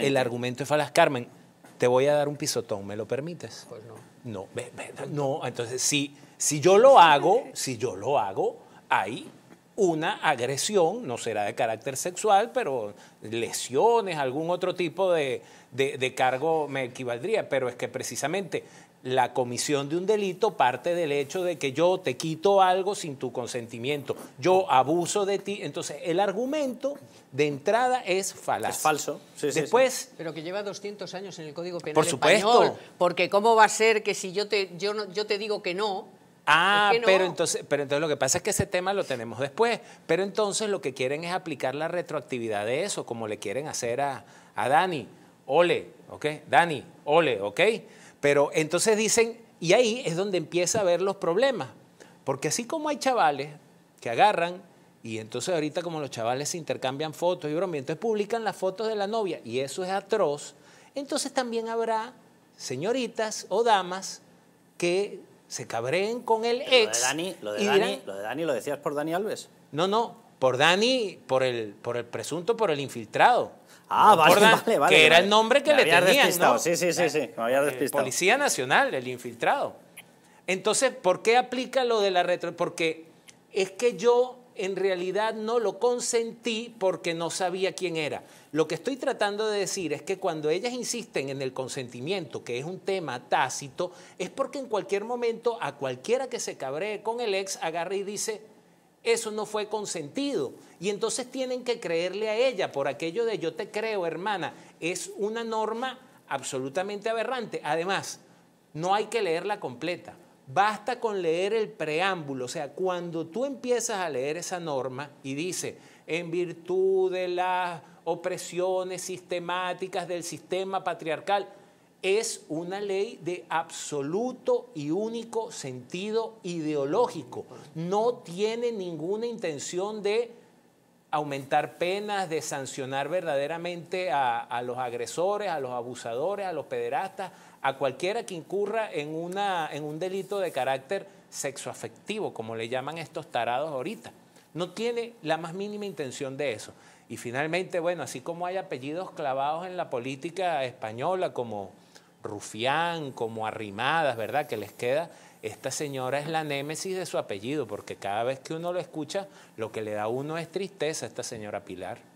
El argumento es Falas Carmen, te voy a dar un pisotón, ¿me lo permites? Pues no. No, entonces si, si yo lo hago, si yo lo hago, ahí una agresión, no será de carácter sexual, pero lesiones, algún otro tipo de, cargo me equivaldría, pero es que precisamente la comisión de un delito parte del hecho de que yo te quito algo sin tu consentimiento, yo abuso de ti, entonces el argumento de entrada es falso Es falso. Después, Pero que lleva 200 años en el Código Penal por supuesto. porque cómo va a ser que si yo te, yo, yo te digo que no, Ah, pero, entonces, pero entonces lo que pasa es que ese tema lo tenemos después. Pero entonces lo que quieren es aplicar la retroactividad de eso, como le quieren hacer a, a Dani. Ole, ¿ok? Dani, ole, ¿ok? Pero entonces dicen, y ahí es donde empieza a ver los problemas. Porque así como hay chavales que agarran y entonces ahorita como los chavales se intercambian fotos y bromas, entonces publican las fotos de la novia y eso es atroz, entonces también habrá señoritas o damas que se cabreen con el ex. Lo de Dani, lo, de Dani, lo, de Dani, lo decías por Dani Alves. No, no, por Dani, por el, por el presunto, por el infiltrado. Ah, vale, vale, Que era el nombre que le tenían, ¿no? Sí, sí, sí, sí, me había eh, despistado. Policía Nacional, el infiltrado. Entonces, ¿por qué aplica lo de la retro? Porque es que yo en realidad no lo consentí porque no sabía quién era. Lo que estoy tratando de decir es que cuando ellas insisten en el consentimiento, que es un tema tácito, es porque en cualquier momento a cualquiera que se cabree con el ex agarra y dice, eso no fue consentido. Y entonces tienen que creerle a ella por aquello de yo te creo, hermana. Es una norma absolutamente aberrante. Además, no hay que leerla completa. Basta con leer el preámbulo, o sea, cuando tú empiezas a leer esa norma y dice, en virtud de las opresiones sistemáticas del sistema patriarcal, es una ley de absoluto y único sentido ideológico. No tiene ninguna intención de aumentar penas, de sancionar verdaderamente a, los agresores, a los abusadores, a los pederastas, a cualquiera que incurra en, una, en un delito de carácter sexoafectivo, como le llaman estos tarados ahorita. No tiene la más mínima intención de eso. Y finalmente, bueno, así como hay apellidos clavados en la política española como rufián, como arrimadas, ¿verdad? Que les queda. Esta señora es la némesis de su apellido, porque cada vez que uno lo escucha, lo que le da a uno es tristeza a esta señora Pilar.